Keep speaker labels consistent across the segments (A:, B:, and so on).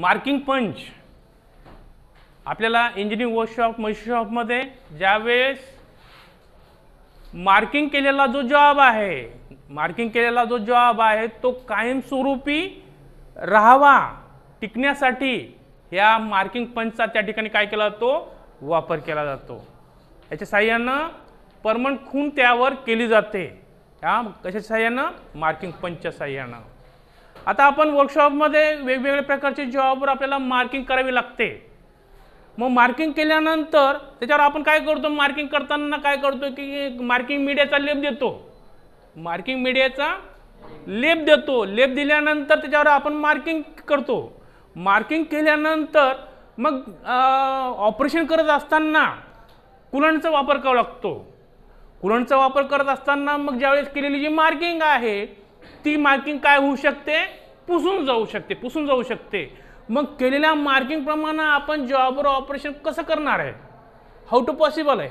A: marking पंच आपल्याला engineering workshop मशीनशॉपमध्ये ज्यावेळेस मार्किंग केलेला जो जॉब आहे मार्किंग केलेला जो जॉब आहे तो कायमस्वरूपी राहावा टिकण्यासाठी ह्या मार्किंग पंचचा त्या ठिकाणी काय केला जातो वापर केला जातो याच्या साह्यानं परमनंट खून त्यावर केली जाते ह्या कशाच्या साह्यानं मार्किंग पंचच्या साह्यानं आता आपण वर्कशॉपमध्ये वेगवेगळ्या प्रकारचे जॉबवर आपल्याला मार्किंग करावी लागते मग मार्किंग केल्यानंतर त्याच्यावर आपण काय करतो मार्किंग करताना काय करतो की मार्किंग मीडियाचा लेप देतो मार्किंग मीडियाचा लेप देतो लेप दिल्यानंतर त्याच्यावर आपण मार्किंग करतो मार्किंग केल्यानंतर मग ऑपरेशन करत असताना कुलणचा वापर करावा लागतो कुलणचा वापर करत असताना मग ज्यावेळेस केलेली जी मार्किंग आहे ती मार्किंग काय होऊ शकते पुसून जाऊ शकते पुसून जाऊ शकते मग केलेल्या मार्किंगप्रमाणे आपण जॉबवर ऑपरेशन कसं करणार आहे हाऊ टू पॉसिबल आहे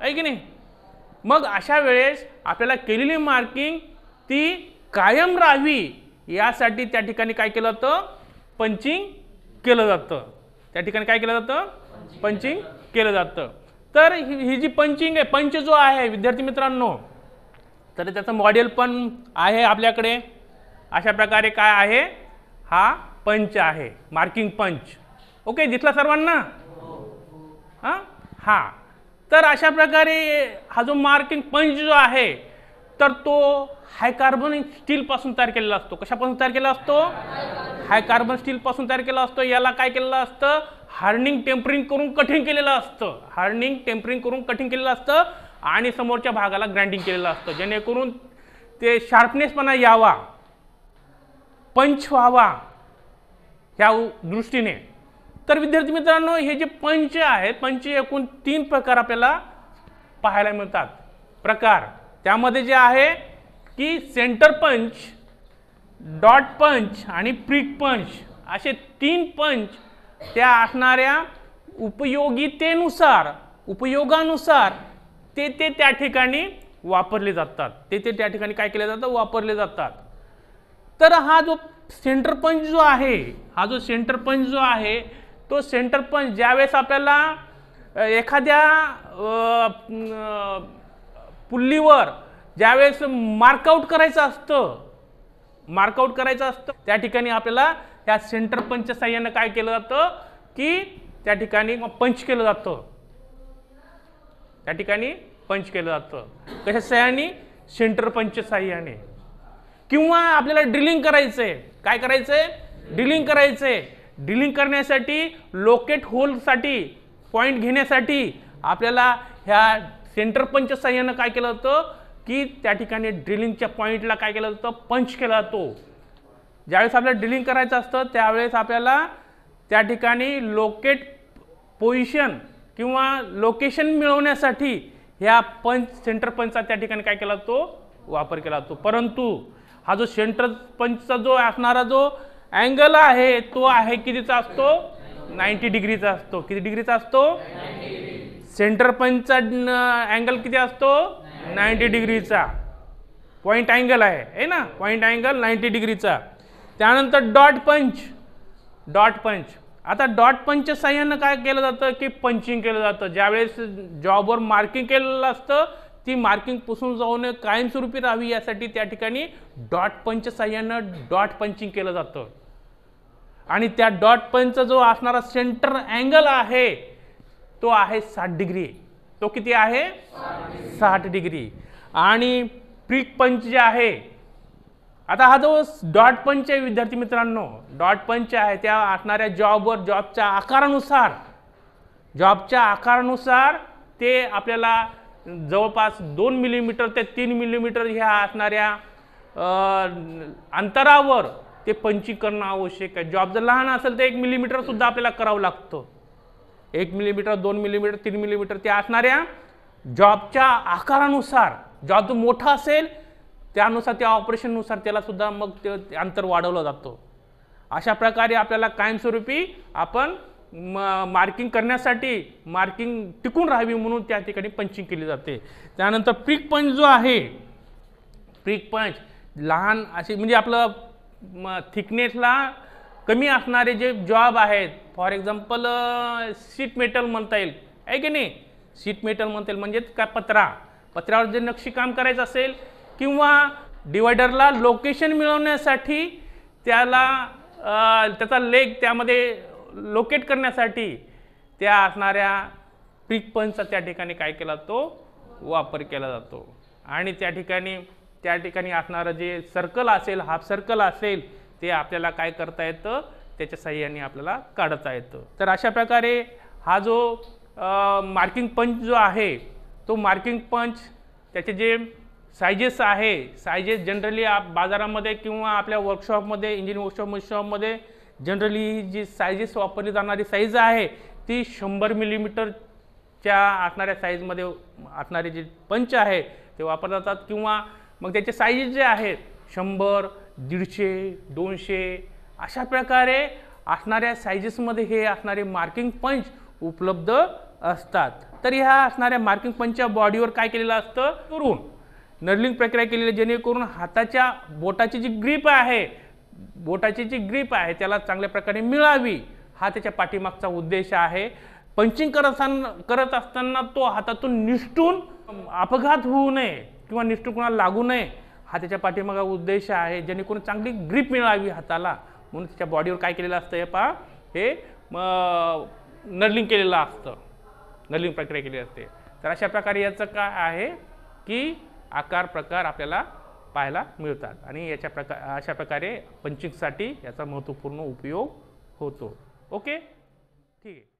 A: आहे की नाही मग अशा वेळेस आपल्याला केलेली मार्किंग ती कायम राहावी यासाठी त्या ठिकाणी काय केलं जातं पंचिंग केलं जातं त्या ठिकाणी काय केलं जातं पंचिंग केलं जातं तर ही जी पंचिंग आहे पंच जो आहे विद्यार्थी मित्रांनो तर त्याचं मॉडेल पण आहे आपल्याकडे अशा प्रकारे काय आहे हा पंच आहे मार्किंग पंच ओके दिसला सर्वांना हां हां तर अशा प्रकारे हा जो मार्किंग पंच जो आहे तर तो हाय कार्बन स्टीलपासून तयार केलेला असतो कशापासून तयार केला असतो हाय कार्बन स्टीलपासून तयार केला असतो याला काय केलेलं असतं हार्निंग टेम्परिंग करून कठीण केलेलं असतं हार्निंग टेम्परिंग करून कठीण केलेलं असतं आणि समोरच्या भागाला ग्राइंडिंग केलेलं असतं जेणेकरून ते शार्पनेसपणा यावा पंच व्हावा ह्या दृष्टीने तर विद्यार्थी मित्रांनो हे जे पंच आहेत पंच एकूण तीन प्रकार आपल्याला पाहायला मिळतात प्रकार त्यामध्ये जे आहे की सेंटर पंच डॉट पंच आणि प्रिक पंच असे तीन पंच त्या असणाऱ्या उपयोगितेनुसार उपयोगानुसार ते ते त्या ठिकाणी वापरले जातात ते ते त्या ठिकाणी काय केले जातं वापरले जातात तर हा जो सेंटर पंच जो आहे हा जो सेंटर पंच जो आहे तो सेंटर पंच ज्यावेळेस आपल्याला एखाद्या पुल्लीवर ज्यावेळेस मार्कआउट करायचं असतं मार्कआउट करायचं असतं त्या ठिकाणी आपल्याला त्या सेंटर पंचच्या साह्यानं काय केलं जातं की त्या ठिकाणी पंच केलं जातं त्या ठिकाणी पंच केलं जातं कशा सह्याने सेंटर पंच सहाय्याने किंवा आपल्याला ड्रिलिंग करायचं आहे काय करायचं आहे ड्रिलिंग करायचं आहे ड्रिलिंग करण्यासाठी लोकेट होलसाठी पॉईंट घेण्यासाठी आपल्याला ह्या सेंटर पंच सहाय्यानं काय केलं जातं की त्या ठिकाणी ड्रिलिंगच्या पॉईंटला काय केलं जातं पंच केला जातो ज्यावेळेस आपल्याला ड्रिलिंग करायचं असतं त्यावेळेस आपल्याला त्या ठिकाणी लोकेट पोझिशन किंवा लोकेशन मिळवण्यासाठी ह्या पंच सेंटर पंचचा त्या ठिकाणी काय केला जातो वापर केला जातो परंतु हा जो सेंटर पंचचा जो असणारा जो अँगल आहे तो आहे कितीचा असतो नाईन्टी डिग्रीचा असतो किती डिग्रीचा असतो सेंटर पंचचा अँगल किती असतो नाईन्टी डिग्रीचा पॉईंट अँगल आहे है ना पॉईंट अँगल नाईन्टी डिग्रीचा त्यानंतर डॉट पंच डॉट पंच आता डॉट पंचच्या साह्यानं काय केलं जातं की पंचिंग केलं जातं ज्यावेळेस जॉबवर मार्किंग केलेलं असतं ती मार्किंग पुसून जाऊ नये कायमस्वरूपी राहावी यासाठी त्या ठिकाणी डॉट पंचच्या साह्यानं डॉट पंचिंग केलं जातं आणि त्या डॉट पंचचा जो असणारा सेंटर अँगल आहे तो आहे साठ डिग्री तो किती आहे साठ डिग्री आणि प्रिक पंच जे आहे आता हा जो डॉट पंच आहे विद्यार्थी मित्रांनो डॉट पंच आहे त्या असणाऱ्या जॉबवर जॉबच्या आकारानुसार जॉबच्या आकारानुसार ते आपल्याला जवळपास दोन मिलीमीटर ते तीन मिलीमीटर ह्या असणाऱ्या अंतरावर ते पंची करणं आवश्यक आहे जॉब जर लहान असेल तर एक मिलीमीटरसुद्धा आपल्याला करावं लागतं एक मिलीमीटर दोन मिलीमीटर तीन मिलीमीटर ते असणाऱ्या जॉबच्या आकारानुसार जॉब जो मोठा असेल त्यानुसार त्या ऑपरेशननुसार त्यालासुद्धा मग ते अंतर वाढवलं जातं अशा प्रकारे आपल्याला कायमस्वरूपी आपण म मार्किंग करण्यासाठी मार्किंग टिकून राहावी म्हणून त्या ठिकाणी पंचिंग केली जाते त्यानंतर प्रिक पंच जो आहे प्रिक पंच लहान असे म्हणजे आपलं म थिकनेसला कमी असणारे जे जॉब आहेत फॉर एक्झाम्पल सीट मेटल म्हणता येईल आहे की नाही सीट मेटल म्हणता येईल म्हणजेच काय पत्रा पत्रावर जे नक्षीकाम करायचं असेल किंवा डिवायडरला लोकेशन मिळवण्यासाठी त्याला त्याचा लेग त्यामध्ये लोकेट करण्यासाठी त्या असणाऱ्या पिक पंचचा त्या ठिकाणी काय केला जातो वापर केला जातो आणि त्या ठिकाणी त्या ठिकाणी असणारं जे सर्कल असेल हाफ सर्कल असेल ते आपल्याला काय करता येतं त्याच्या साह्याने आपल्याला काढता येतं तर अशा प्रकारे हा जो मार्किंग पंच जो आहे तो मार्किंग पंच त्याचे जे सायजेस आहे सायजेस जनरली आप बाजारामध्ये किंवा आपल्या वर्कशॉपमध्ये इंजिन वर्कशॉप वर्कशॉपमध्ये जनरली जी सायजेस वापरली जाणारी साईज आहे ती शंभर मिलीमीटरच्या असणाऱ्या साईजमध्ये असणारे जे पंच आहे ते वापरले जातात किंवा मग त्याचे सायजेस जे आहेत शंभर दीडशे दोनशे अशा प्रकारे असणाऱ्या सायजेसमध्ये हे असणारे मार्किंग पंच उपलब्ध असतात तर ह्या असणाऱ्या मार्किंग पंचच्या बॉडीवर काय केलेलं असतं करून नर्लिंग प्रक्रिया केलेली जेणेकरून हाताच्या बोटाची जी ग्रीप आहे बोटाची जी ग्रीप आहे त्याला चांगल्या प्रकारे मिळावी हा त्याच्या पाठीमागचा उद्देश आहे पंचिंग करत असताना करत असताना तो हातातून निष्ठून अपघात होऊ नये किंवा निष्ठून कुणाला लागू नये हा त्याच्या पाठीमागा उद्देश आहे जेणेकरून चांगली ग्रीप मिळावी हाताला म्हणून त्याच्या बॉडीवर काय केलेलं असतं हे पहा हे नर्लिंग केलेलं असतं नर्लिंग प्रक्रिया केली असते तर अशा प्रकारे याचं काय आहे की आकार प्रकार आपल्याला पाहायला मिळतात आणि याच्या प्रका अशा प्रकारे पंचिंगसाठी याचा महत्त्वपूर्ण उपयोग होतो ओके ठीक आहे